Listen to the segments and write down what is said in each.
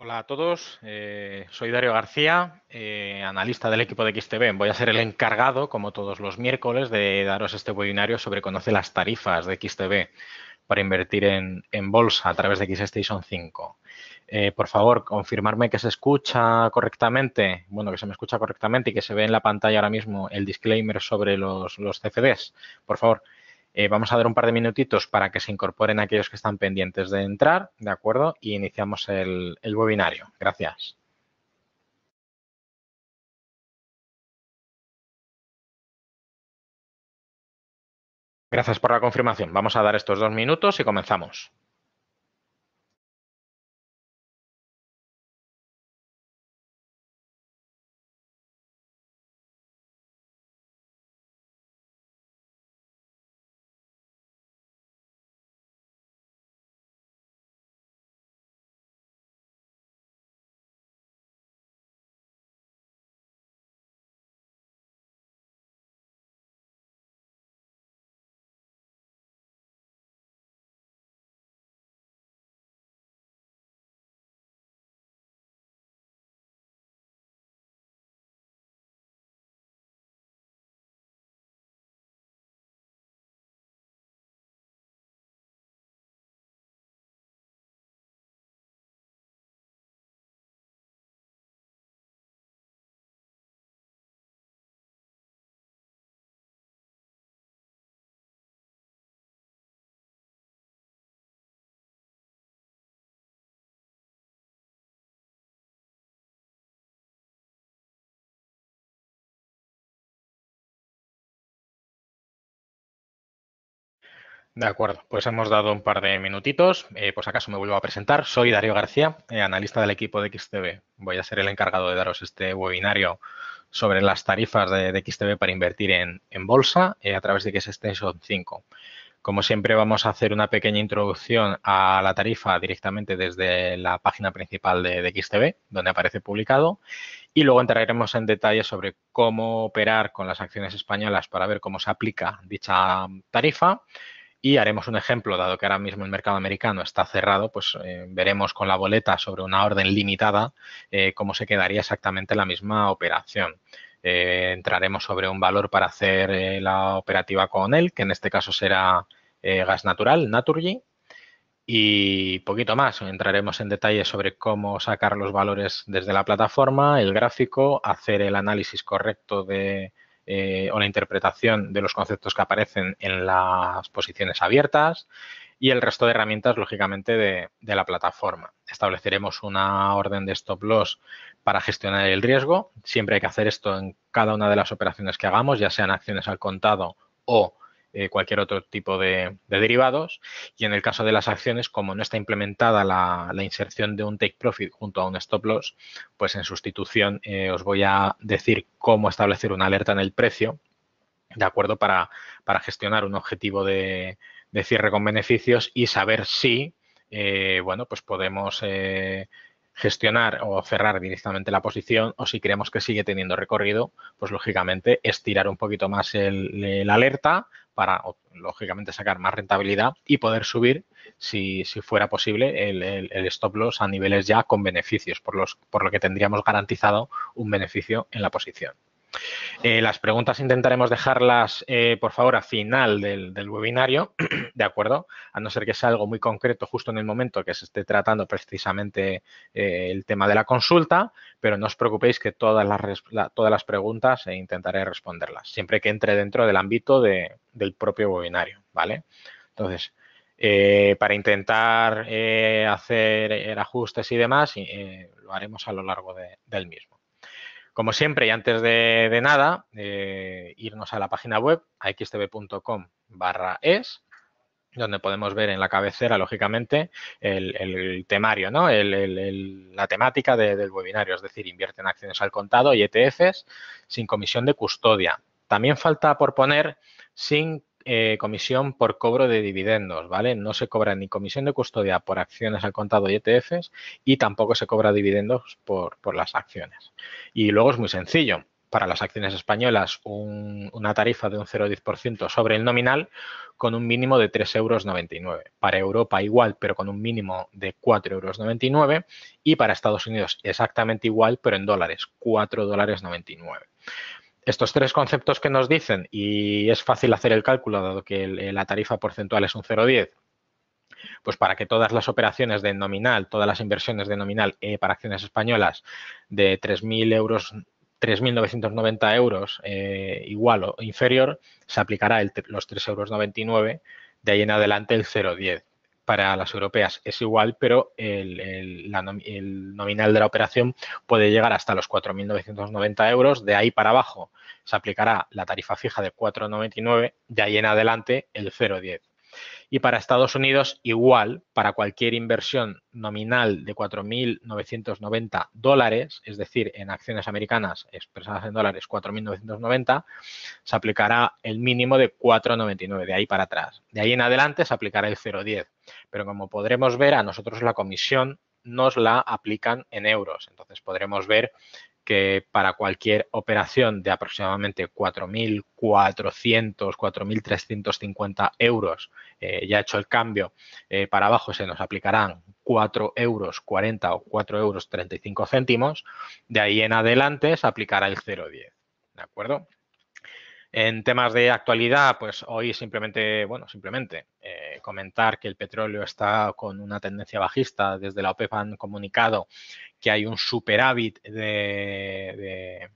Hola a todos, eh, soy Dario García, eh, analista del equipo de XTB. Voy a ser el encargado, como todos los miércoles, de daros este webinario sobre conoce las tarifas de XTB para invertir en, bolsa a través de XStation 5. Eh, por favor, confirmarme que se escucha correctamente, bueno, que se me escucha correctamente y que se ve en la pantalla ahora mismo el disclaimer sobre los, los CFDs. Por favor, eh, vamos a dar un par de minutitos para que se incorporen aquellos que están pendientes de entrar, ¿de acuerdo? Y iniciamos el, el webinario. Gracias. Gracias por la confirmación. Vamos a dar estos dos minutos y comenzamos. De acuerdo, pues hemos dado un par de minutitos. Eh, pues acaso me vuelvo a presentar. Soy Darío García, eh, analista del equipo de XTB. Voy a ser el encargado de daros este webinario sobre las tarifas de, XTB para invertir en, bolsa eh, a través de que 5. Como siempre, vamos a hacer una pequeña introducción a la tarifa directamente desde la página principal de, de XTB, donde aparece publicado, y luego entraremos en detalle sobre cómo operar con las acciones españolas para ver cómo se aplica dicha tarifa y haremos un ejemplo, dado que ahora mismo el mercado americano está cerrado, pues eh, veremos con la boleta sobre una orden limitada eh, cómo se quedaría exactamente la misma operación. Eh, entraremos sobre un valor para hacer la operativa con él, que en este caso será gas natural, Naturgy, y poquito más. Entraremos en detalle sobre cómo sacar los valores desde la plataforma, el gráfico, hacer el análisis correcto de, eh, o la interpretación de los conceptos que aparecen en las posiciones abiertas y el resto de herramientas, lógicamente, de, de, la plataforma. Estableceremos una orden de stop loss para gestionar el riesgo. Siempre hay que hacer esto en cada una de las operaciones que hagamos, ya sean acciones al contado o eh, cualquier otro tipo de, derivados. Y en el caso de las acciones, como no está implementada la, inserción de un take profit junto a un stop loss, pues en sustitución eh, os voy a decir cómo establecer una alerta en el precio, ¿de acuerdo? Para, gestionar un objetivo de, cierre con beneficios y saber si, eh, bueno, pues podemos gestionar o cerrar directamente la posición o si creemos que sigue teniendo recorrido, pues lógicamente estirar un poquito más el, alerta para lógicamente sacar más rentabilidad y poder subir, si, si fuera posible, el, stop loss a niveles ya con beneficios, por, los, por lo que tendríamos garantizado un beneficio en la posición. Eh, las preguntas intentaremos dejarlas, eh, por favor, a final del, del webinario ¿de acuerdo? A no ser que sea algo muy concreto justo en el momento que se esté tratando precisamente eh, el tema de la consulta, pero no os preocupéis que todas las, todas las preguntas eh, intentaré responderlas, siempre que entre dentro del ámbito del propio webinario, ¿vale? Entonces, eh, para intentar hacer ajustes y demás, lo haremos a lo largo del mismo. Como siempre y antes de, nada, irnos a la página web, xtb.com barra es donde podemos ver en la cabecera, lógicamente, el, temario, ¿no? la temática del webinario, es decir, invierten acciones al contado y ETFs sin comisión de custodia. También falta por poner sin eh, comisión por cobro de dividendos, ¿vale? No se cobra ni comisión de custodia por acciones al contado y ETFs y tampoco se cobra dividendos por las acciones. Y luego es muy sencillo para las acciones españolas una tarifa de un 0,10% sobre el nominal con un mínimo de 3,99 euros. Para Europa igual, pero con un mínimo de 4,99 euros. Y para Estados Unidos exactamente igual, pero en dólares, 4,99 dólares. Estos tres conceptos que nos dicen, y es fácil hacer el cálculo dado que la tarifa porcentual es un 0,10, pues para que todas las operaciones de nominal, todas las inversiones de nominal eh, para acciones españolas de 3.000 euros 3.990 euros eh, igual o inferior, se aplicará los 3,99 euros, de ahí en adelante el 0,10. Para las europeas es igual, pero el, el nominal de la operación puede llegar hasta los 4.990 euros, de ahí para abajo se aplicará la tarifa fija de 4,99, de ahí en adelante el 0,10. Y para Estados Unidos igual, para cualquier inversión nominal de 4.990 dólares, es decir, en acciones americanas expresadas en dólares 4.990, se aplicará el mínimo de 4.99, de ahí para atrás. De ahí en adelante se aplicará el 0.10. Pero como podremos ver, a nosotros la comisión nos la aplican en euros. Entonces podremos ver que para cualquier operación de aproximadamente 4.400, 4.350 euros, eh, ya hecho el cambio, eh, para abajo se nos aplicarán 4 euros 40 o 4 euros 35 céntimos. De ahí en adelante se aplicará el 0,10. ¿De acuerdo? En temas de actualidad, pues hoy simplemente, bueno, simplemente eh, comentar que el petróleo está con una tendencia bajista. Desde la OPEP han comunicado que hay un superávit de,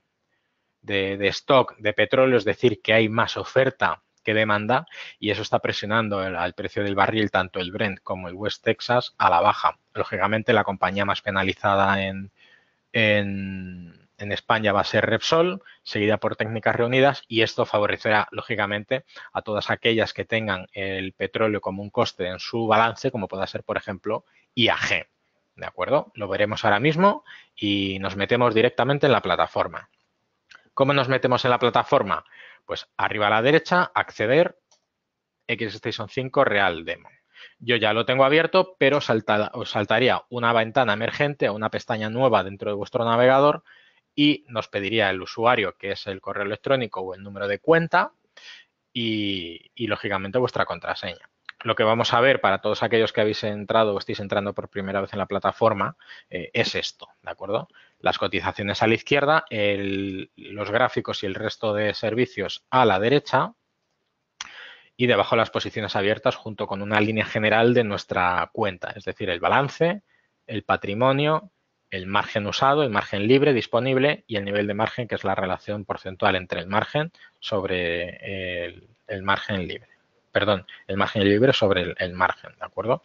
de, stock de petróleo, es decir, que hay más oferta que demanda y eso está presionando al precio del barril, tanto el Brent como el West Texas, a la baja. Lógicamente, la compañía más penalizada en, en en España va a ser Repsol, seguida por Técnicas Reunidas y esto favorecerá lógicamente a todas aquellas que tengan el petróleo como un coste en su balance, como pueda ser por ejemplo IAG. ¿De acuerdo? Lo veremos ahora mismo y nos metemos directamente en la plataforma. ¿Cómo nos metemos en la plataforma? Pues arriba a la derecha, acceder, XStation 5 Real Demo. Yo ya lo tengo abierto, pero os saltaría una ventana emergente o una pestaña nueva dentro de vuestro navegador y nos pediría el usuario, que es el correo electrónico o el número de cuenta y, lógicamente vuestra contraseña. Lo que vamos a ver para todos aquellos que habéis entrado o estéis entrando por primera vez en la plataforma eh, es esto, ¿de acuerdo? Las cotizaciones a la izquierda, los gráficos y el resto de servicios a la derecha, y debajo las posiciones abiertas junto con una línea general de nuestra cuenta, es decir, el balance, el patrimonio, el margen usado, el margen libre disponible y el nivel de margen, que es la relación porcentual entre el margen sobre el, margen libre. Perdón, el margen libre sobre el, margen, ¿de acuerdo?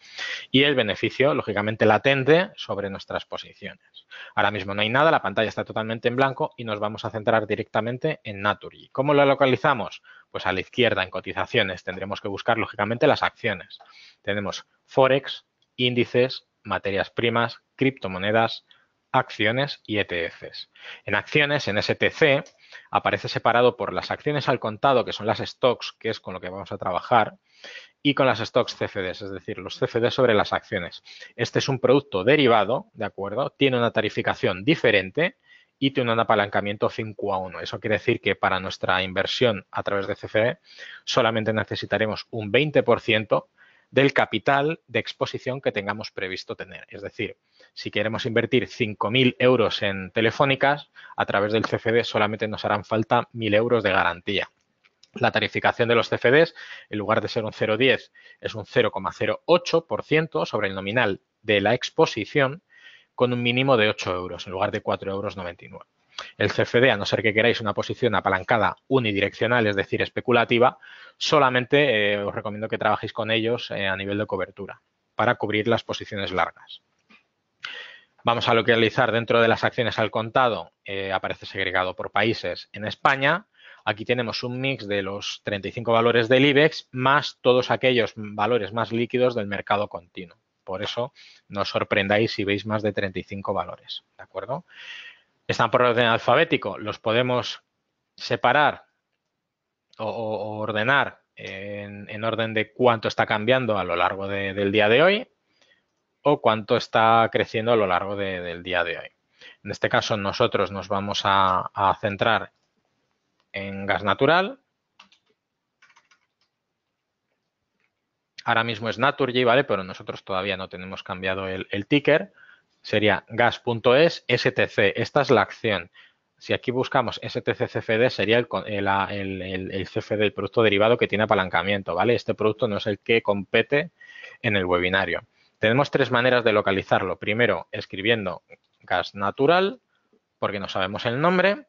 Y el beneficio, lógicamente, latente sobre nuestras posiciones. Ahora mismo no hay nada, la pantalla está totalmente en blanco y nos vamos a centrar directamente en Naturgy. ¿Cómo lo localizamos? Pues a la izquierda, en cotizaciones, tendremos que buscar, lógicamente, las acciones. Tenemos Forex, índices, materias primas, criptomonedas, acciones y ETFs. En acciones, en STC, aparece separado por las acciones al contado, que son las stocks, que es con lo que vamos a trabajar, y con las stocks CFDs, es decir, los CFDs sobre las acciones. Este es un producto derivado, ¿de acuerdo? Tiene una tarificación diferente y tiene un apalancamiento 5 a 1. Eso quiere decir que para nuestra inversión a través de CFD e solamente necesitaremos un 20% del capital de exposición que tengamos previsto tener. Es decir, si queremos invertir 5.000 euros en telefónicas, a través del CFD solamente nos harán falta 1.000 euros de garantía. La tarificación de los CFDs, en lugar de ser un 0,10, es un 0,08% sobre el nominal de la exposición con un mínimo de 8 euros en lugar de 4,99 euros. El CFD, a no ser que queráis una posición apalancada unidireccional, es decir, especulativa, solamente eh, os recomiendo que trabajéis con ellos eh, a nivel de cobertura para cubrir las posiciones largas. Vamos a localizar dentro de las acciones al contado, eh, aparece segregado por países en España. Aquí tenemos un mix de los 35 valores del IBEX más todos aquellos valores más líquidos del mercado continuo. Por eso no os sorprendáis si veis más de 35 valores, ¿de acuerdo? Están por orden alfabético, los podemos separar o, ordenar en, orden de cuánto está cambiando a lo largo del día de hoy o cuánto está creciendo a lo largo del día de hoy. En este caso nosotros nos vamos a, centrar en gas natural. Ahora mismo es Naturgy, ¿vale? Pero nosotros todavía no tenemos cambiado el, ticker. Sería gas.es, STC. Esta es la acción. Si aquí buscamos STC-CFD sería el, CFD, el producto derivado que tiene apalancamiento, ¿vale? Este producto no es el que compete en el webinario. Tenemos tres maneras de localizarlo. Primero, escribiendo gas natural, porque no sabemos el nombre.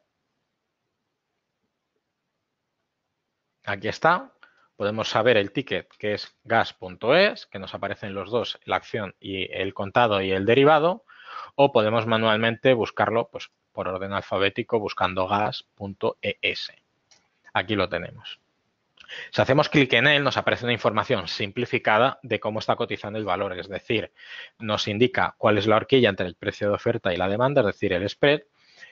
Aquí está. Podemos saber el ticket, que es gas.es, que nos aparecen los dos, la acción y el contado y el derivado. O podemos manualmente buscarlo pues, por orden alfabético buscando gas.es. Aquí lo tenemos. Si hacemos clic en él, nos aparece una información simplificada de cómo está cotizando el valor, es decir, nos indica cuál es la horquilla entre el precio de oferta y la demanda, es decir, el spread,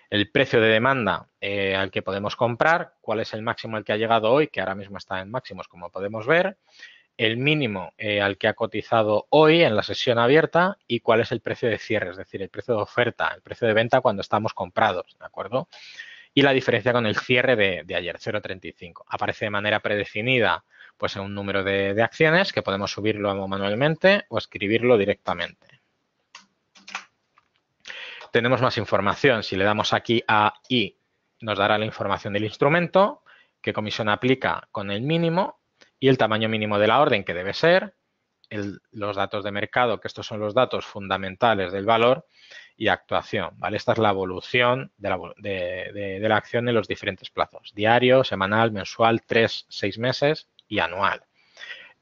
el precio de demanda eh, al que podemos comprar, cuál es el máximo al que ha llegado hoy, que ahora mismo está en máximos como podemos ver, el mínimo eh, al que ha cotizado hoy en la sesión abierta y cuál es el precio de cierre, es decir, el precio de oferta, el precio de venta cuando estamos comprados, ¿de acuerdo? y la diferencia con el cierre de, ayer, 0,35. Aparece de manera predefinida pues, en un número de, acciones que podemos subirlo manualmente o escribirlo directamente tenemos más información. Si le damos aquí a I, nos dará la información del instrumento, qué comisión aplica con el mínimo y el tamaño mínimo de la orden, que debe ser, los datos de mercado, que estos son los datos fundamentales del valor, y actuación. ¿vale? Esta es la evolución de la, acción en los diferentes plazos, diario, semanal, mensual, tres, seis meses y anual.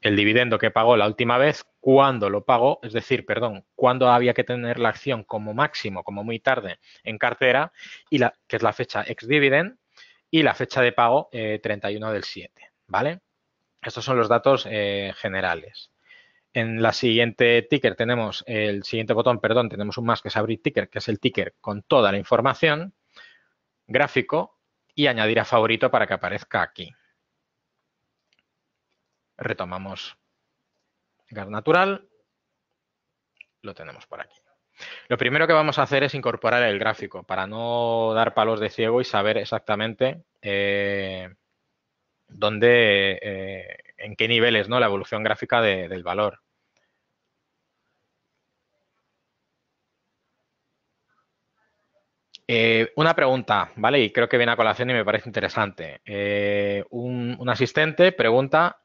El dividendo que pagó la última vez, cuándo lo pagó, es decir, perdón, cuándo había que tener la acción como máximo, como muy tarde en cartera, y la, que es la fecha ex dividend y la fecha de pago 31 eh, del 7. ¿Vale? Estos son los datos eh, generales. En la siguiente ticker tenemos, el siguiente botón, perdón, tenemos un más que es abrir ticker, que es el ticker con toda la información, gráfico y añadir a favorito para que aparezca aquí. Retomamos gas natural, lo tenemos por aquí. Lo primero que vamos a hacer es incorporar el gráfico para no dar palos de ciego y saber exactamente eh, dónde, eh, en qué niveles, ¿no? La evolución gráfica del valor. Eh, una pregunta, ¿vale? Y creo que viene a colación y me parece interesante. Eh, un, asistente pregunta,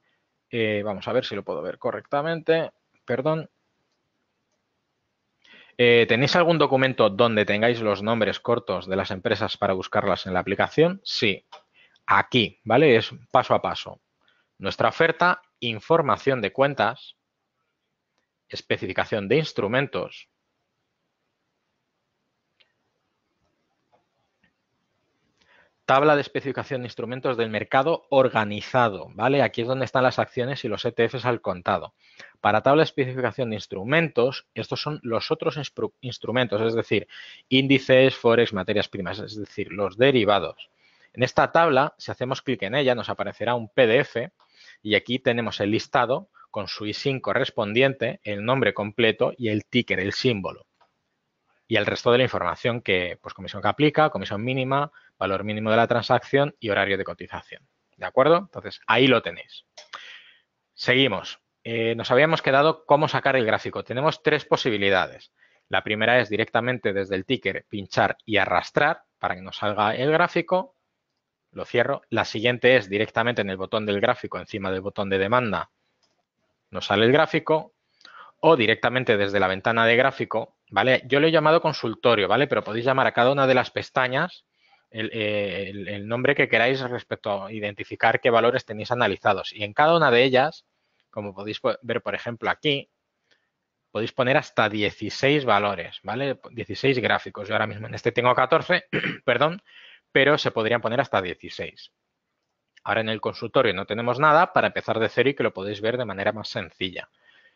eh, vamos a ver si lo puedo ver correctamente, perdón. ¿Tenéis algún documento donde tengáis los nombres cortos de las empresas para buscarlas en la aplicación? Sí, aquí, ¿vale? Es paso a paso. Nuestra oferta, información de cuentas, especificación de instrumentos, tabla de especificación de instrumentos del mercado organizado, ¿vale? Aquí es donde están las acciones y los ETFs al contado. Para tabla de especificación de instrumentos, estos son los otros instrumentos, es decir, índices, forex, materias primas, es decir, los derivados. En esta tabla, si hacemos clic en ella, nos aparecerá un PDF y aquí tenemos el listado con su ISIN correspondiente, el nombre completo y el ticker, el símbolo y el resto de la información que, pues, comisión que aplica, comisión mínima, valor mínimo de la transacción y horario de cotización. ¿De acuerdo? Entonces, ahí lo tenéis. Seguimos. Eh, nos habíamos quedado cómo sacar el gráfico. Tenemos tres posibilidades. La primera es directamente desde el ticker pinchar y arrastrar para que nos salga el gráfico. Lo cierro. La siguiente es directamente en el botón del gráfico, encima del botón de demanda, nos sale el gráfico o directamente desde la ventana de gráfico, ¿vale? Yo lo he llamado consultorio, ¿vale? Pero podéis llamar a cada una de las pestañas el, eh, nombre que queráis respecto a identificar qué valores tenéis analizados. Y en cada una de ellas, como podéis ver, por ejemplo, aquí, podéis poner hasta 16 valores, ¿vale? 16 gráficos. Yo ahora mismo en este tengo 14, perdón, pero se podrían poner hasta 16. Ahora en el consultorio no tenemos nada para empezar de cero y que lo podéis ver de manera más sencilla.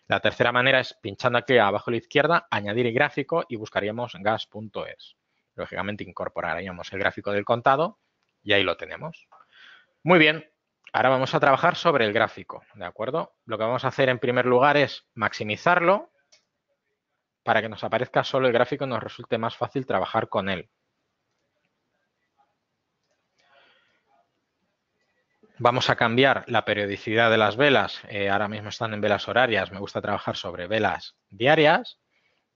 La tercera manera es pinchando aquí abajo a la izquierda, añadir el gráfico y buscaríamos gas.es. Lógicamente incorporaríamos el gráfico del contado y ahí lo tenemos. Muy bien, ahora vamos a trabajar sobre el gráfico, ¿de acuerdo? Lo que vamos a hacer en primer lugar es maximizarlo para que nos aparezca solo el gráfico y nos resulte más fácil trabajar con él. Vamos a cambiar la periodicidad de las velas. Eh, ahora mismo están en velas horarias. Me gusta trabajar sobre velas diarias,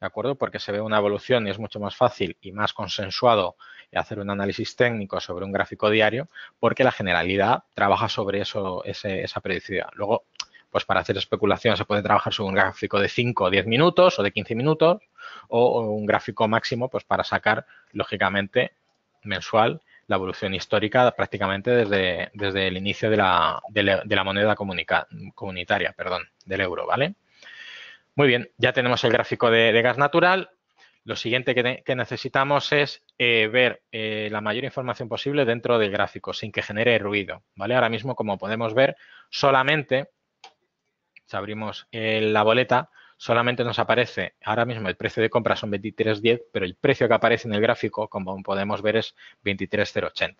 ¿de acuerdo? Porque se ve una evolución y es mucho más fácil y más consensuado hacer un análisis técnico sobre un gráfico diario, porque la generalidad trabaja sobre eso, esa periodicidad. Luego, pues para hacer especulación se puede trabajar sobre un gráfico de 5 o 10 minutos o de 15 minutos o, o un gráfico máximo pues para sacar, lógicamente, mensual la evolución histórica prácticamente desde, desde el inicio de la, de la, moneda comunitaria, perdón, del euro, ¿vale? Muy bien, ya tenemos el gráfico de, gas natural. Lo siguiente que, necesitamos es eh, ver eh, la mayor información posible dentro del gráfico, sin que genere ruido, ¿vale? Ahora mismo, como podemos ver, solamente, si abrimos eh, la boleta, solamente nos aparece, ahora mismo el precio de compra son 23.10, pero el precio que aparece en el gráfico, como podemos ver, es 23.080.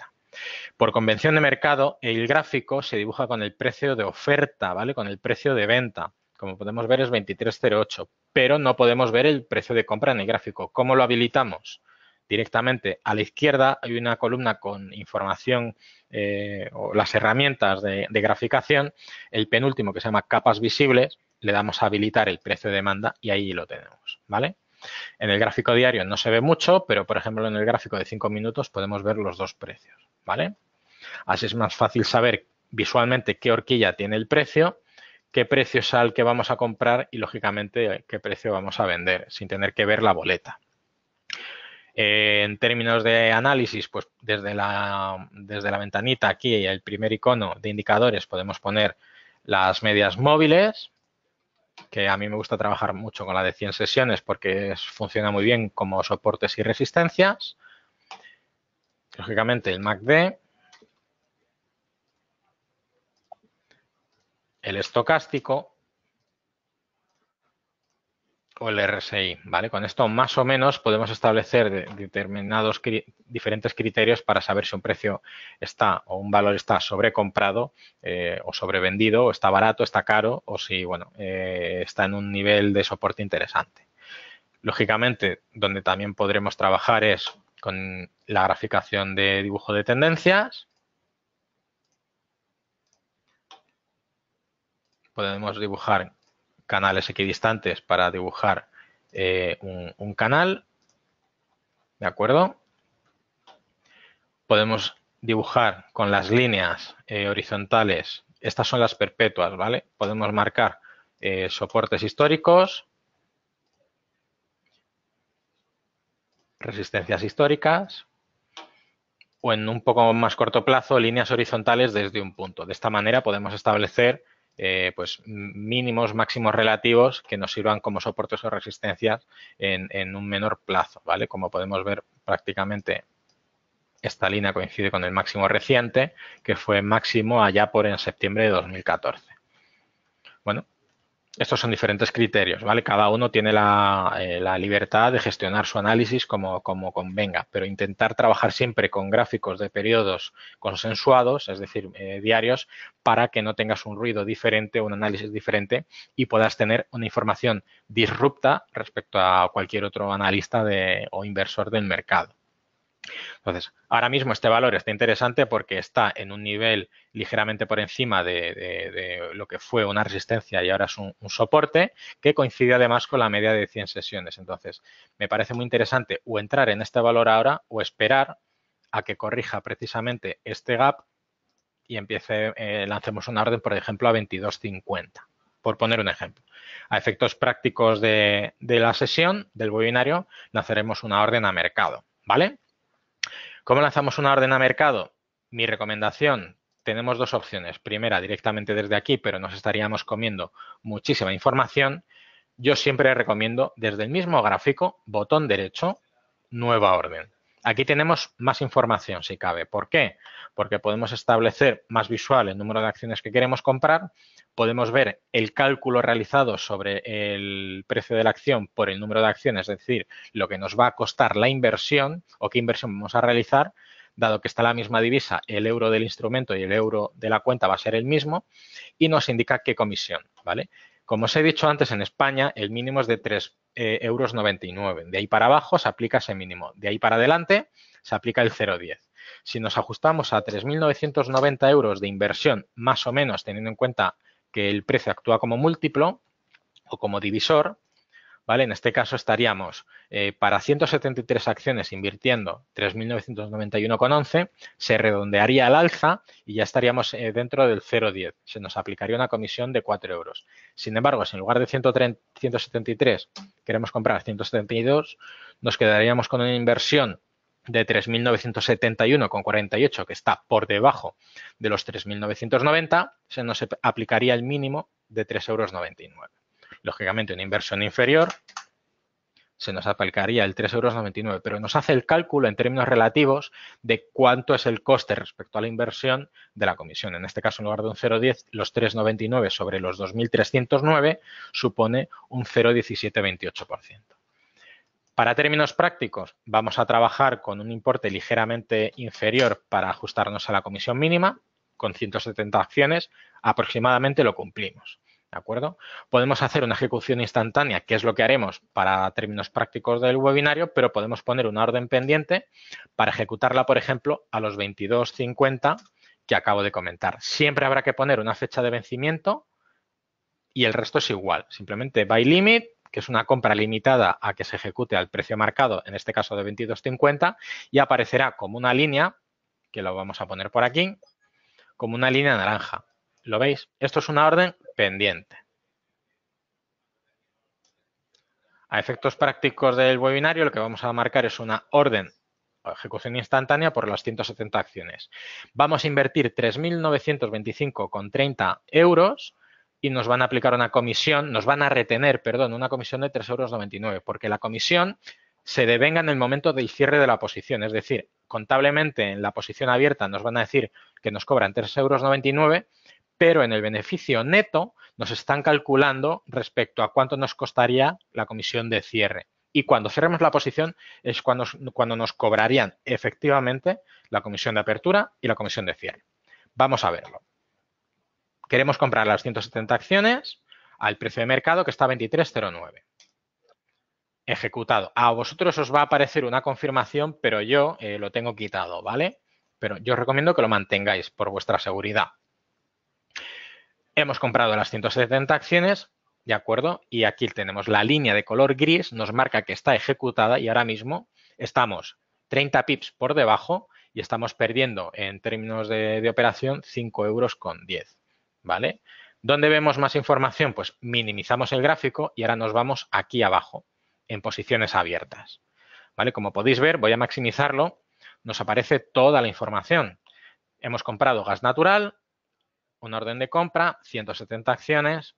Por convención de mercado, el gráfico se dibuja con el precio de oferta, ¿vale? Con el precio de venta. Como podemos ver es 23.08, pero no podemos ver el precio de compra en el gráfico. ¿Cómo lo habilitamos? Directamente a la izquierda hay una columna con información eh, o las herramientas de, de graficación. El penúltimo que se llama capas visibles le damos a habilitar el precio de demanda y ahí lo tenemos, ¿vale? En el gráfico diario no se ve mucho, pero por ejemplo en el gráfico de 5 minutos podemos ver los dos precios, ¿vale? Así es más fácil saber visualmente qué horquilla tiene el precio, qué precio es al que vamos a comprar y lógicamente qué precio vamos a vender, sin tener que ver la boleta. Eh, en términos de análisis, pues desde la, desde la ventanita aquí, el primer icono de indicadores, podemos poner las medias móviles, que a mí me gusta trabajar mucho con la de 100 sesiones porque funciona muy bien como soportes y resistencias. Lógicamente el MACD, el estocástico o el RSI. ¿vale? Con esto más o menos podemos establecer determinados diferentes criterios para saber si un precio está o un valor está sobrecomprado eh, o sobrevendido o está barato, está caro o si bueno, eh, está en un nivel de soporte interesante. Lógicamente, donde también podremos trabajar es con la graficación de dibujo de tendencias. Podemos dibujar canales equidistantes para dibujar eh, un, canal, ¿de acuerdo? Podemos dibujar con las líneas eh, horizontales, estas son las perpetuas, ¿vale? Podemos marcar eh, soportes históricos, resistencias históricas o en un poco más corto plazo líneas horizontales desde un punto. De esta manera podemos establecer eh, pues mínimos, máximos relativos que nos sirvan como soportes o resistencias en, un menor plazo, ¿vale? Como podemos ver prácticamente esta línea coincide con el máximo reciente, que fue máximo allá por en septiembre de 2014. Bueno, estos son diferentes criterios, ¿vale? Cada uno tiene la, eh, libertad de gestionar su análisis como, convenga, pero intentar trabajar siempre con gráficos de periodos consensuados, es decir, eh, diarios, para que no tengas un ruido diferente, un análisis diferente y puedas tener una información disrupta respecto a cualquier otro analista de, o inversor del mercado. Entonces, ahora mismo este valor está interesante porque está en un nivel ligeramente por encima de, lo que fue una resistencia y ahora es un, soporte que coincide además con la media de 100 sesiones. Entonces, me parece muy interesante o entrar en este valor ahora o esperar a que corrija precisamente este gap y empiece, eh, lancemos una orden, por ejemplo, a 22.50, por poner un ejemplo. A efectos prácticos de, la sesión, del webinario, lanzaremos una orden a mercado, ¿vale? ¿Cómo lanzamos una orden a mercado? Mi recomendación, tenemos dos opciones. Primera, directamente desde aquí, pero nos estaríamos comiendo muchísima información. Yo siempre recomiendo desde el mismo gráfico, botón derecho, nueva orden. Aquí tenemos más información si cabe. ¿Por qué? Porque podemos establecer más visual el número de acciones que queremos comprar podemos ver el cálculo realizado sobre el precio de la acción por el número de acciones, es decir, lo que nos va a costar la inversión o qué inversión vamos a realizar, dado que está la misma divisa, el euro del instrumento y el euro de la cuenta va a ser el mismo y nos indica qué comisión, ¿vale? Como os he dicho antes, en España el mínimo es de 3,99 eh, euros. De ahí para abajo se aplica ese mínimo. De ahí para adelante se aplica el 0,10. Si nos ajustamos a 3.990 euros de inversión, más o menos, teniendo en cuenta que el precio actúa como múltiplo o como divisor, ¿vale? En este caso estaríamos eh, para 173 acciones invirtiendo 3.991,11, se redondearía al alza y ya estaríamos eh, dentro del 0,10. Se nos aplicaría una comisión de 4 euros. Sin embargo, si en lugar de 173 queremos comprar 172, nos quedaríamos con una inversión de 3.971,48, que está por debajo de los 3.990, se nos aplicaría el mínimo de 3,99 euros. Lógicamente, una inversión inferior se nos aplicaría el 3,99 euros, pero nos hace el cálculo en términos relativos de cuánto es el coste respecto a la inversión de la comisión. En este caso, en lugar de un 0,10, los 3,99 sobre los 2.309 supone un 0,1728%. Para términos prácticos, vamos a trabajar con un importe ligeramente inferior para ajustarnos a la comisión mínima. Con 170 acciones aproximadamente lo cumplimos. ¿De acuerdo? Podemos hacer una ejecución instantánea, que es lo que haremos para términos prácticos del webinario, pero podemos poner una orden pendiente para ejecutarla, por ejemplo, a los 22.50 que acabo de comentar. Siempre habrá que poner una fecha de vencimiento y el resto es igual. Simplemente by limit que es una compra limitada a que se ejecute al precio marcado, en este caso de 22.50, y aparecerá como una línea, que lo vamos a poner por aquí, como una línea naranja. ¿Lo veis? Esto es una orden pendiente. A efectos prácticos del webinario, lo que vamos a marcar es una orden ejecución instantánea por las 170 acciones. Vamos a invertir 3.925,30 euros y nos van a aplicar una comisión, nos van a retener, perdón, una comisión de 3,99 euros, porque la comisión se devenga en el momento del cierre de la posición. Es decir, contablemente en la posición abierta nos van a decir que nos cobran 3,99 euros, pero en el beneficio neto nos están calculando respecto a cuánto nos costaría la comisión de cierre. Y cuando cerremos la posición es cuando, cuando nos cobrarían efectivamente la comisión de apertura y la comisión de cierre. Vamos a verlo queremos comprar las 170 acciones al precio de mercado que está 23.09. Ejecutado. A vosotros os va a aparecer una confirmación, pero yo eh, lo tengo quitado, ¿vale? Pero yo os recomiendo que lo mantengáis por vuestra seguridad. Hemos comprado las 170 acciones, ¿de acuerdo? Y aquí tenemos la línea de color gris, nos marca que está ejecutada y ahora mismo estamos 30 pips por debajo y estamos perdiendo en términos de, de operación 5 euros con 10. ¿vale? ¿Dónde vemos más información? Pues minimizamos el gráfico y ahora nos vamos aquí abajo, en posiciones abiertas. ¿Vale? Como podéis ver, voy a maximizarlo, nos aparece toda la información. Hemos comprado gas natural, un orden de compra, 170 acciones,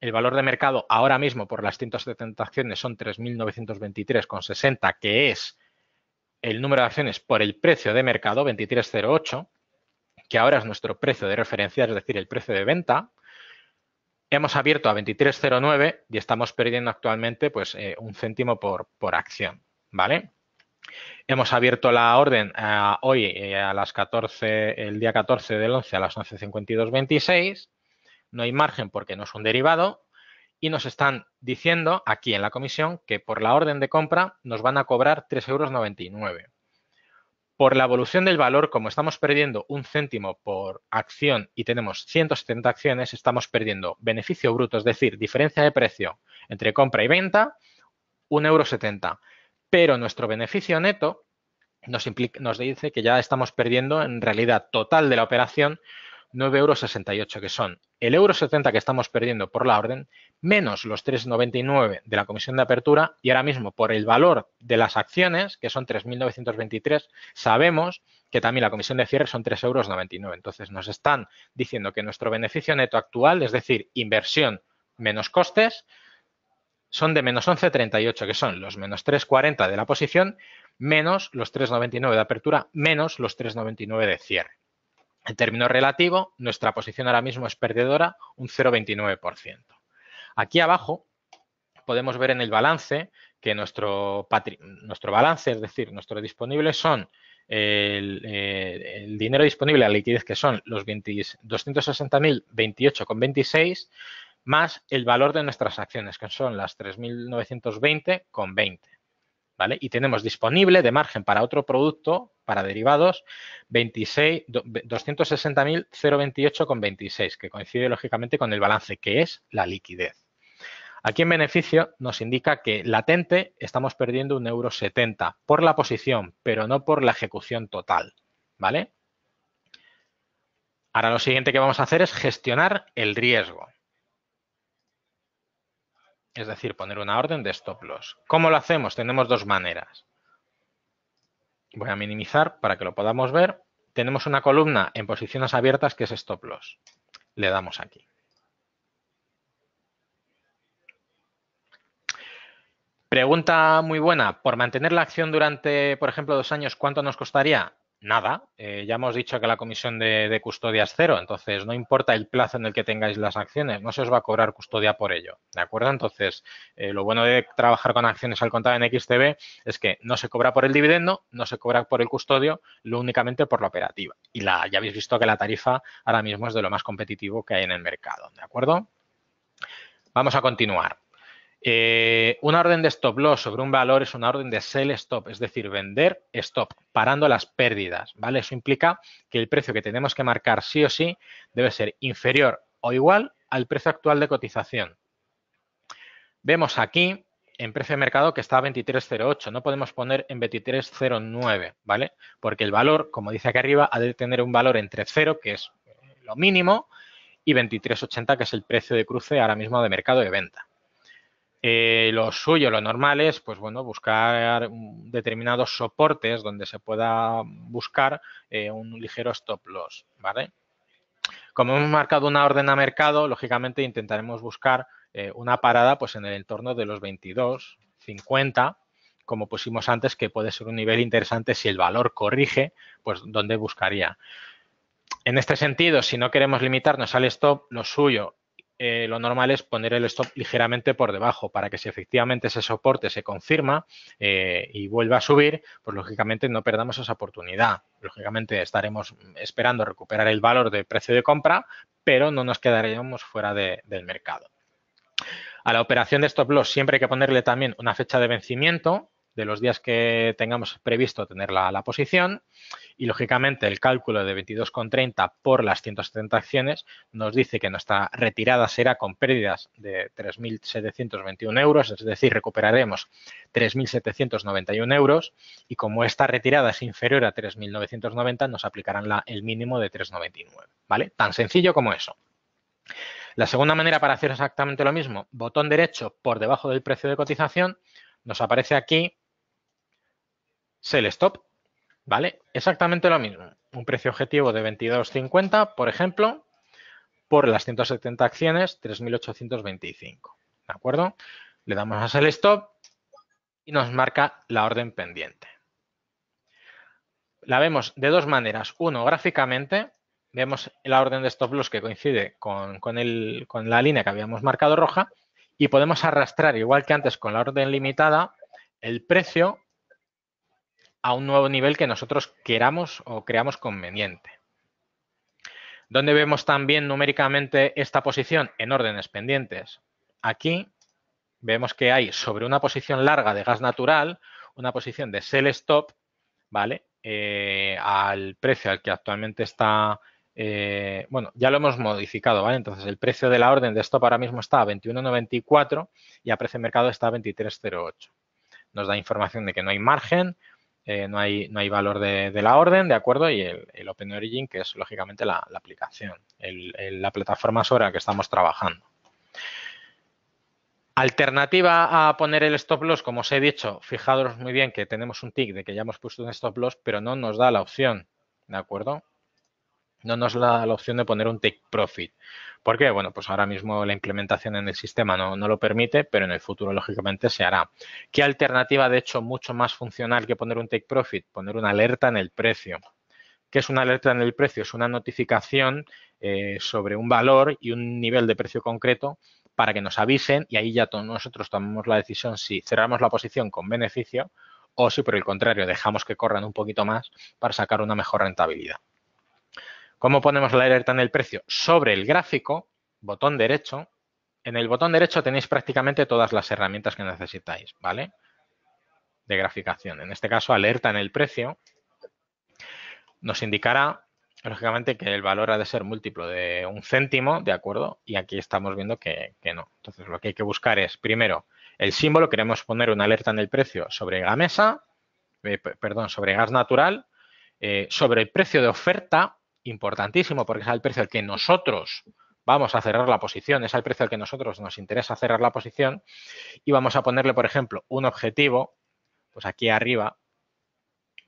el valor de mercado ahora mismo por las 170 acciones son 3.923,60, que es el número de acciones por el precio de mercado, 2308, que ahora es nuestro precio de referencia, es decir, el precio de venta, hemos abierto a 23.09 y estamos perdiendo actualmente pues eh, un céntimo por, por acción, ¿vale? Hemos abierto la orden eh, hoy eh, a las 14, el día 14 del 11 a las 11.52.26. No hay margen porque no es un derivado y nos están diciendo aquí en la comisión que por la orden de compra nos van a cobrar 3,99 euros por la evolución del valor, como estamos perdiendo un céntimo por acción y tenemos 170 acciones, estamos perdiendo beneficio bruto, es decir, diferencia de precio entre compra y venta, 1,70 euro. Pero nuestro beneficio neto nos, nos dice que ya estamos perdiendo en realidad total de la operación 9,68 euros, que son el euro 70 que estamos perdiendo por la orden, menos los 3,99 de la comisión de apertura, y ahora mismo por el valor de las acciones, que son 3.923, sabemos que también la comisión de cierre son 3,99 euros. Entonces nos están diciendo que nuestro beneficio neto actual, es decir, inversión menos costes, son de menos 11,38, que son los menos 3,40 de la posición, menos los 3,99 de apertura, menos los 3,99 de cierre. En términos relativos, nuestra posición ahora mismo es perdedora un 0,29%. Aquí abajo podemos ver en el balance que nuestro, nuestro balance, es decir, nuestro disponible son eh, el, dinero disponible a la liquidez que son los 260.028,26 más el valor de nuestras acciones que son las 3.920,20. Y tenemos disponible de margen para otro producto, para derivados, 260.028,26, que coincide lógicamente con el balance, que es la liquidez. Aquí en beneficio nos indica que latente estamos perdiendo un euro por la posición, pero no por la ejecución total, ¿vale? Ahora lo siguiente que vamos a hacer es gestionar el riesgo es decir, poner una orden de stop loss. ¿Cómo lo hacemos? Tenemos dos maneras. Voy a minimizar para que lo podamos ver. Tenemos una columna en posiciones abiertas que es stop loss. Le damos aquí. Pregunta muy buena. Por mantener la acción durante, por ejemplo, dos años, ¿cuánto nos costaría? nada. Eh, ya hemos dicho que la comisión de, custodia es cero, entonces no importa el plazo en el que tengáis las acciones, no se os va a cobrar custodia por ello. ¿De acuerdo? Entonces, eh, lo bueno de trabajar con acciones al contado en XTB es que no se cobra por el dividendo, no se cobra por el custodio, lo únicamente por la operativa. Y la, ya habéis visto que la tarifa ahora mismo es de lo más competitivo que hay en el mercado. ¿De acuerdo? Vamos a continuar. Eh, una orden de stop loss sobre un valor es una orden de sell stop, es decir, vender stop, parando las pérdidas, ¿vale? Eso implica que el precio que tenemos que marcar sí o sí debe ser inferior o igual al precio actual de cotización. Vemos aquí en precio de mercado que está a 23.08, no podemos poner en 23.09, ¿vale? Porque el valor, como dice aquí arriba, ha de tener un valor entre 0, que es lo mínimo, y 23.80, que es el precio de cruce ahora mismo de mercado de venta. Eh, lo suyo, lo normal es, pues bueno, buscar determinados soportes donde se pueda buscar eh, un ligero stop loss, ¿vale? Como hemos marcado una orden a mercado, lógicamente intentaremos buscar eh, una parada pues en el entorno de los 22, 50, como pusimos antes, que puede ser un nivel interesante si el valor corrige, pues donde buscaría. En este sentido, si no queremos limitarnos al stop, lo suyo eh, lo normal es poner el stop ligeramente por debajo para que si efectivamente ese soporte se confirma eh, y vuelva a subir, pues lógicamente no perdamos esa oportunidad. Lógicamente estaremos esperando recuperar el valor de precio de compra, pero no nos quedaríamos fuera del mercado. A la operación de stop loss siempre hay que ponerle también una fecha de vencimiento de los días que tengamos previsto tener la, la posición y lógicamente el cálculo de 22,30 por las 170 acciones nos dice que nuestra retirada será con pérdidas de 3.721 euros, es decir, recuperaremos 3.791 euros y como esta retirada es inferior a 3.990 nos aplicarán la, el mínimo de 3.99, ¿vale? Tan sencillo como eso. La segunda manera para hacer exactamente lo mismo, botón derecho por debajo del precio de cotización, nos aparece aquí sell stop, ¿vale? Exactamente lo mismo. Un precio objetivo de 22.50, por ejemplo, por las 170 acciones, 3.825, ¿de acuerdo? Le damos a sell stop y nos marca la orden pendiente. La vemos de dos maneras. Uno, gráficamente, vemos la orden de stop loss que coincide con, con la línea que habíamos marcado roja y podemos arrastrar, igual que antes con la orden limitada, el precio a un nuevo nivel que nosotros queramos o creamos conveniente. ¿Dónde vemos también numéricamente esta posición? En órdenes pendientes. Aquí vemos que hay sobre una posición larga de gas natural una posición de sell stop, ¿vale? Eh, al precio al que actualmente está, eh, bueno, ya lo hemos modificado, ¿vale? Entonces el precio de la orden de stop ahora mismo está a 21.94 y a precio de mercado está a 23.08. Nos da información de que no hay margen, eh, no, hay, no hay valor de, la orden, ¿de acuerdo? Y el, el Open Origin, que es lógicamente la, aplicación, la plataforma sobre la que estamos trabajando. Alternativa a poner el stop loss, como os he dicho, fijaros muy bien que tenemos un tick de que ya hemos puesto un stop loss, pero no nos da la opción, ¿de acuerdo? no nos da la opción de poner un take profit. ¿Por qué? Bueno, pues ahora mismo la implementación en el sistema no, lo permite, pero en el futuro, lógicamente, se hará. ¿Qué alternativa, de hecho, mucho más funcional que poner un take profit? Poner una alerta en el precio. ¿Qué es una alerta en el precio? Es una notificación eh, sobre un valor y un nivel de precio concreto para que nos avisen y ahí ya nosotros tomamos la decisión si cerramos la posición con beneficio o si por el contrario dejamos que corran un poquito más para sacar una mejor rentabilidad. ¿Cómo ponemos la alerta en el precio? Sobre el gráfico, botón derecho. En el botón derecho tenéis prácticamente todas las herramientas que necesitáis, ¿vale? De graficación. En este caso, alerta en el precio nos indicará, lógicamente, que el valor ha de ser múltiplo de un céntimo, ¿de acuerdo? Y aquí estamos viendo que, no. Entonces, lo que hay que buscar es, primero, el símbolo. Queremos poner una alerta en el precio sobre Gamesa, mesa, eh, perdón, sobre gas natural, eh, sobre el precio de oferta, importantísimo porque es al precio al que nosotros vamos a cerrar la posición, es al precio al que nosotros nos interesa cerrar la posición y vamos a ponerle, por ejemplo, un objetivo, pues aquí arriba,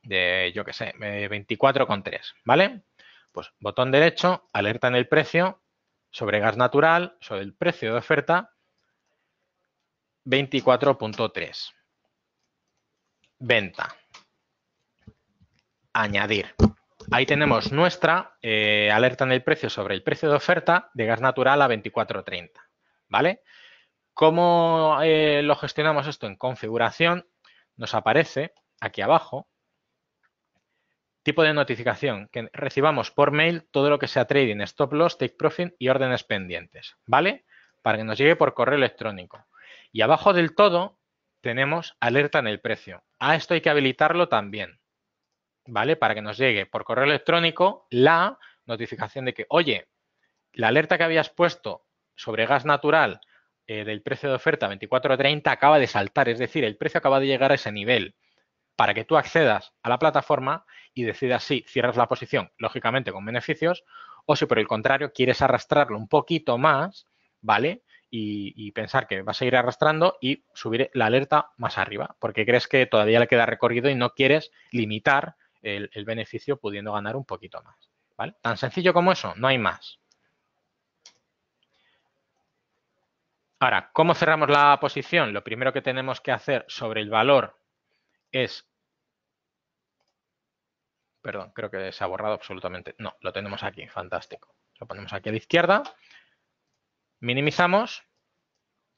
de, yo qué sé, 24,3, ¿vale? Pues botón derecho, alerta en el precio, sobre gas natural, sobre el precio de oferta, 24.3. Venta. Añadir. Ahí tenemos nuestra eh, alerta en el precio sobre el precio de oferta de gas natural a 24.30, ¿vale? ¿Cómo eh, lo gestionamos esto? En configuración nos aparece aquí abajo tipo de notificación, que recibamos por mail todo lo que sea trading, stop loss, take profit y órdenes pendientes, ¿vale? Para que nos llegue por correo electrónico. Y abajo del todo tenemos alerta en el precio. A esto hay que habilitarlo también. ¿vale? Para que nos llegue por correo electrónico la notificación de que, oye, la alerta que habías puesto sobre gas natural eh, del precio de oferta 24 30 acaba de saltar, es decir, el precio acaba de llegar a ese nivel para que tú accedas a la plataforma y decidas si cierras la posición, lógicamente con beneficios, o si por el contrario quieres arrastrarlo un poquito más, ¿vale? Y, y, pensar que vas a ir arrastrando y subir la alerta más arriba, porque crees que todavía le queda recorrido y no quieres limitar el, beneficio pudiendo ganar un poquito más. ¿Vale? Tan sencillo como eso, no hay más. Ahora, ¿cómo cerramos la posición? Lo primero que tenemos que hacer sobre el valor es... Perdón, creo que se ha borrado absolutamente. No, lo tenemos aquí, fantástico. Lo ponemos aquí a la izquierda. Minimizamos.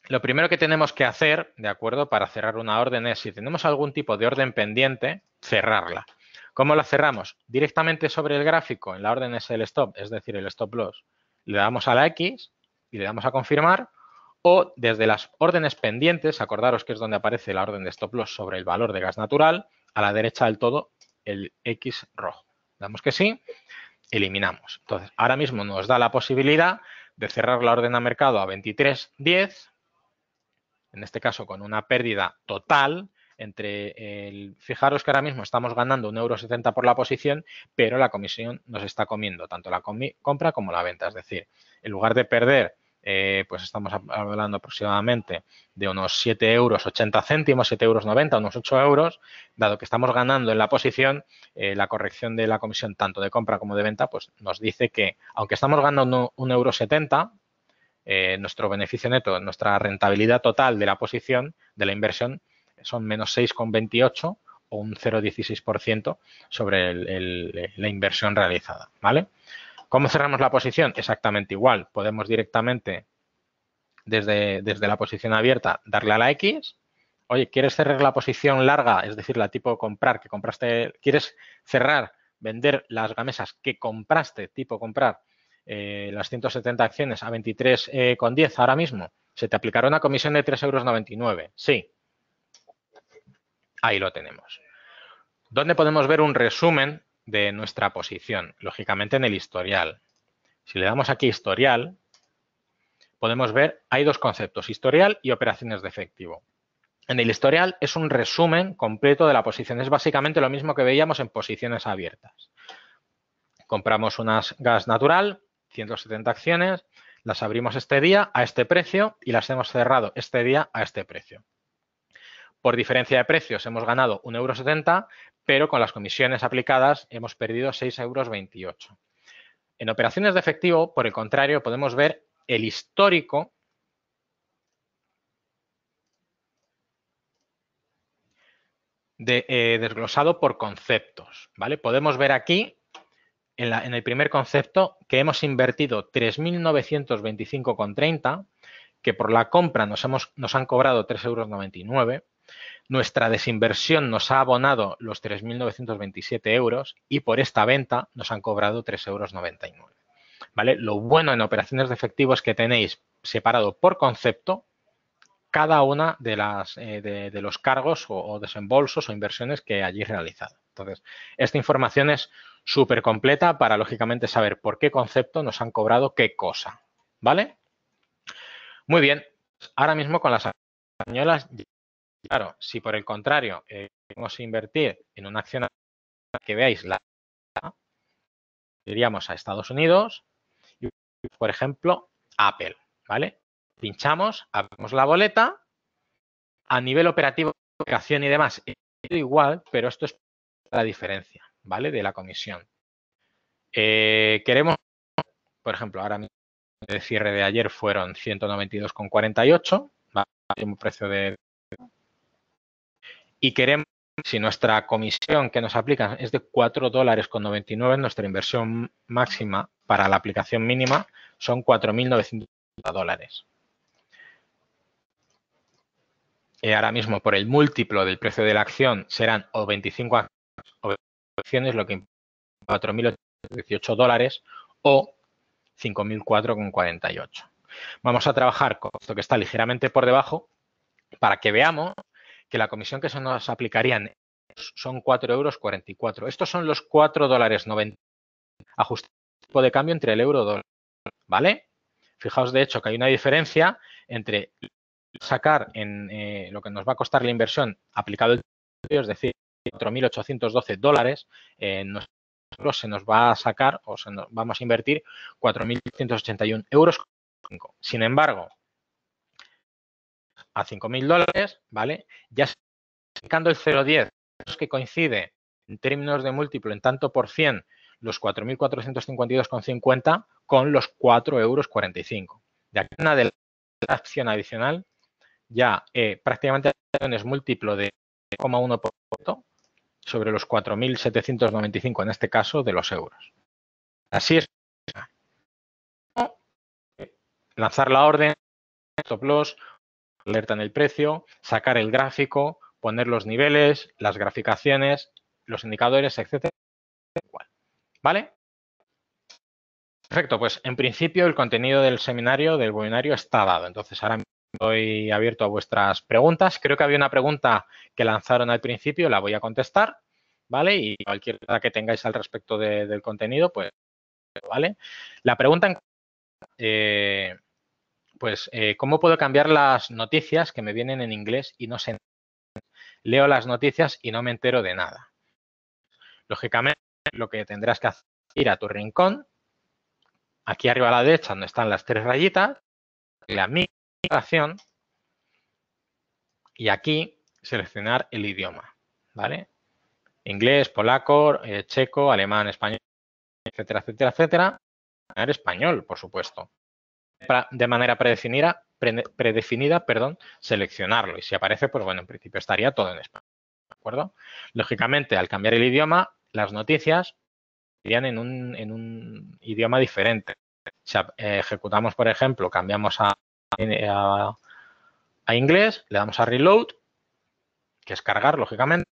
Lo primero que tenemos que hacer, ¿de acuerdo? Para cerrar una orden es, si tenemos algún tipo de orden pendiente, cerrarla. ¿Cómo la cerramos? Directamente sobre el gráfico, en la orden es el stop, es decir, el stop loss, le damos a la X y le damos a confirmar o desde las órdenes pendientes, acordaros que es donde aparece la orden de stop loss sobre el valor de gas natural, a la derecha del todo el X rojo. Damos que sí, eliminamos. Entonces, ahora mismo nos da la posibilidad de cerrar la orden a mercado a 23.10, en este caso con una pérdida total entre el, fijaros que ahora mismo estamos ganando 1,70€ por la posición, pero la comisión nos está comiendo tanto la compra como la venta. Es decir, en lugar de perder, eh, pues estamos hablando aproximadamente de unos 7,80 euros 80 céntimos, euros unos 8 euros, dado que estamos ganando en la posición, eh, la corrección de la comisión tanto de compra como de venta, pues nos dice que aunque estamos ganando 1,70 euro eh, nuestro beneficio neto, nuestra rentabilidad total de la posición, de la inversión, son menos 6,28 o un 0,16% sobre el, la inversión realizada, ¿vale? ¿Cómo cerramos la posición? Exactamente igual. Podemos directamente, desde, desde la posición abierta, darle a la X. Oye, ¿quieres cerrar la posición larga? Es decir, la tipo comprar que compraste. ¿Quieres cerrar, vender las gamesas que compraste, tipo comprar, eh, las 170 acciones a 23,10 eh, ahora mismo? Se te aplicará una comisión de 3,99 euros. Sí. Ahí lo tenemos. ¿Dónde podemos ver un resumen de nuestra posición, lógicamente en el historial. Si le damos aquí historial, podemos ver, hay dos conceptos, historial y operaciones de efectivo. En el historial es un resumen completo de la posición. Es básicamente lo mismo que veíamos en posiciones abiertas. Compramos unas gas natural, 170 acciones, las abrimos este día a este precio y las hemos cerrado este día a este precio. Por diferencia de precios hemos ganado 1,70 euros, pero con las comisiones aplicadas hemos perdido 6,28 euros. En operaciones de efectivo, por el contrario, podemos ver el histórico eh, desglosado por conceptos. ¿vale? Podemos ver aquí, en, el primer concepto, que hemos invertido 3.925,30, que por la compra nos, nos han cobrado 3,99 euros nuestra desinversión nos ha abonado los 3.927 euros y por esta venta nos han cobrado 3,99 euros. ¿Vale? Lo bueno en operaciones de efectivo es que tenéis separado por concepto cada una de, eh, los cargos o, desembolsos o inversiones que allí realizado. Entonces, esta información es súper completa para, lógicamente, saber por qué concepto nos han cobrado qué cosa. ¿Vale? Muy bien. Ahora mismo con las españolas Claro, si por el contrario queremos eh, invertir en una acción que veáis la iríamos a Estados Unidos y, por ejemplo, Apple, ¿vale? Pinchamos, abrimos la boleta, a nivel operativo, aplicación y demás, eh, igual, pero esto es la diferencia, ¿vale? De la comisión. Eh, queremos, por ejemplo, ahora mismo el cierre de ayer fueron 192,48, ¿vale? un precio de y queremos, si nuestra comisión que nos aplican es de 4 dólares con 99, nuestra inversión máxima para la aplicación mínima son 4.900 dólares. ahora mismo, por el múltiplo del precio de la acción, serán o 25 acciones, lo que implica 4.818 dólares o 5.004,48. Vamos a trabajar con esto que está ligeramente por debajo para que veamos que la comisión que se nos aplicarían son 4,44 euros. Estos son los cuatro dólares el tipo de cambio entre el euro y el dólar. ¿Vale? Fijaos, de hecho, que hay una diferencia entre sacar en eh, lo que nos va a costar la inversión aplicado el es decir, 4.812 dólares, eh, nosotros se nos va a sacar o nos, vamos a invertir uno euros. Sin embargo, a 5.000 dólares, ¿vale? Ya sacando el 0,10, que coincide en términos de múltiplo en tanto por 100, los 4.452,50 con los 4,45 euros. De aquí una de la acción adicional ya eh, prácticamente es múltiplo de 0,1% sobre los 4.795 en este caso de los euros. Así es. Lanzar la orden, stop loss, alerta en el precio, sacar el gráfico, poner los niveles, las graficaciones, los indicadores, etcétera. ¿Vale? Perfecto, pues en principio el contenido del seminario, del webinario, está dado. Entonces ahora estoy abierto a vuestras preguntas. Creo que había una pregunta que lanzaron al principio, la voy a contestar, ¿vale? Y cualquier duda que tengáis al respecto del contenido, pues, ¿vale? La pregunta, en... Eh, pues, eh, ¿cómo puedo cambiar las noticias que me vienen en inglés y no sé? leo las noticias y no me entero de nada? Lógicamente, lo que tendrás que hacer es ir a tu rincón, aquí arriba a la derecha donde están las tres rayitas, la migración, y aquí seleccionar el idioma, ¿vale? Inglés, polaco, eh, checo, alemán, español, etcétera, etcétera, etcétera. Español, por supuesto de manera predefinida, perdón, seleccionarlo. Y si aparece, pues bueno, en principio estaría todo en español. ¿De acuerdo? Lógicamente, al cambiar el idioma, las noticias irían en un, idioma diferente. Si eh, ejecutamos, por ejemplo, cambiamos a, inglés, le damos a reload, que es cargar, lógicamente,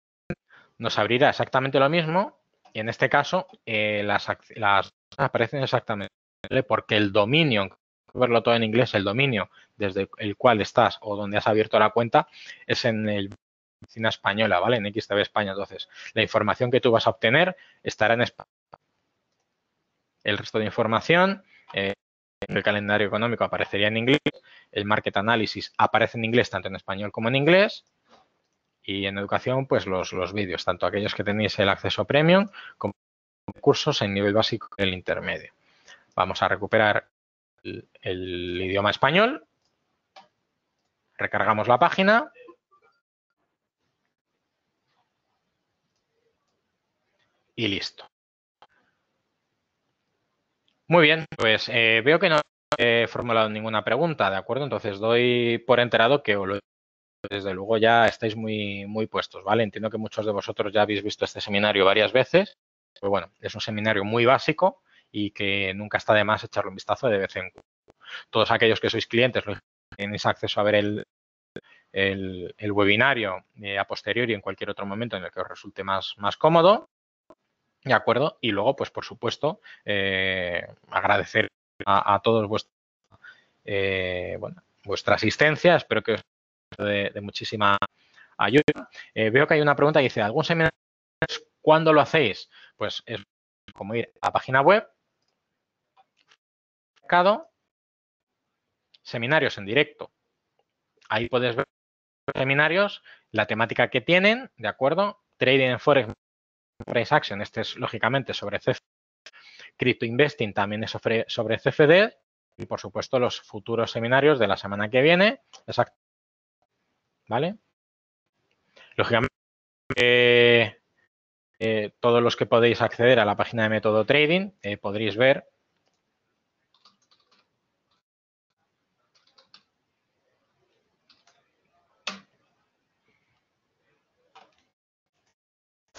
nos abrirá exactamente lo mismo. Y en este caso, eh, las, las aparecen exactamente porque el dominio verlo todo en inglés, el dominio desde el cual estás o donde has abierto la cuenta es en el oficina española, ¿vale? En XTB España. Entonces, la información que tú vas a obtener estará en español El resto de información, en eh, el calendario económico aparecería en inglés, el market analysis aparece en inglés, tanto en español como en inglés, y en educación, pues los, los vídeos, tanto aquellos que tenéis el acceso premium como cursos en nivel básico y el intermedio. Vamos a recuperar el, idioma español, recargamos la página y listo. Muy bien, pues eh, veo que no he formulado ninguna pregunta, ¿de acuerdo? Entonces doy por enterado que desde luego ya estáis muy, muy puestos, ¿vale? Entiendo que muchos de vosotros ya habéis visto este seminario varias veces. pero pues bueno, es un seminario muy básico y que nunca está de más echarle un vistazo de vez en cuando. Todos aquellos que sois clientes tenéis acceso a ver el, webinario eh, a posteriori en cualquier otro momento en el que os resulte más, más cómodo. ¿De acuerdo? Y luego, pues por supuesto, eh, agradecer a, todos vuestros, eh, vuestra asistencia. Espero que os de, de muchísima ayuda. Eh, veo que hay una pregunta que dice, ¿algún seminario? ¿Cuándo lo hacéis? Pues es como ir a la página web, seminarios en directo. Ahí puedes ver los seminarios, la temática que tienen, ¿de acuerdo? Trading en Forex, Price Action, este es lógicamente sobre CFD. Crypto Investing también es sobre, CFD. Y por supuesto, los futuros seminarios de la semana que viene. Exacto. ¿Vale? Lógicamente, eh, eh, todos los que podéis acceder a la página de Método Trading eh, podréis ver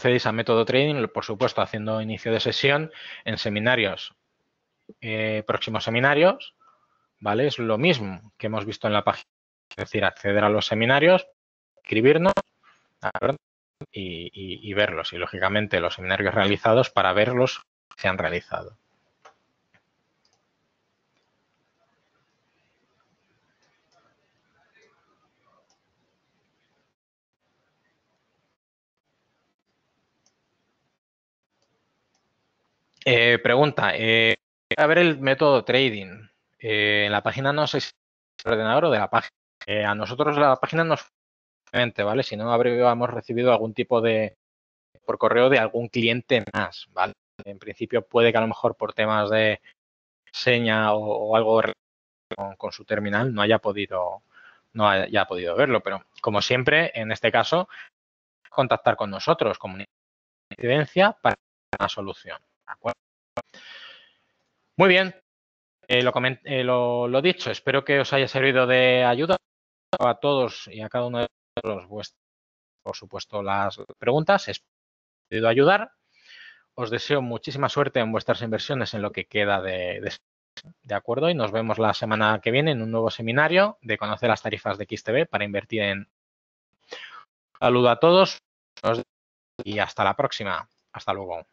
accedéis a método trading, por supuesto, haciendo inicio de sesión en seminarios, eh, próximos seminarios, ¿vale? Es lo mismo que hemos visto en la página, es decir, acceder a los seminarios, escribirnos y verlos. Y, lógicamente, los seminarios realizados para verlos se han realizado. Eh, pregunta, eh, a ver el método trading. Eh, en la página no sé es el ordenador o de la página. Eh, a nosotros la página nos ¿vale? Si no, habríamos recibido algún tipo de por correo de algún cliente más, ¿vale? En principio puede que a lo mejor por temas de seña o, algo con, con, su terminal no haya podido no haya podido verlo, pero como siempre, en este caso, contactar con nosotros, evidencia para una solución. Muy bien, eh, eh, lo, dicho, espero que os haya servido de ayuda a todos y a cada uno de los por supuesto, las preguntas. Espero que os ayudar. Os deseo muchísima suerte en vuestras inversiones en lo que queda este de, acuerdo y nos vemos la semana que viene en un nuevo seminario de conocer las tarifas de XTB para invertir en. Saludo a todos y hasta la próxima. Hasta luego.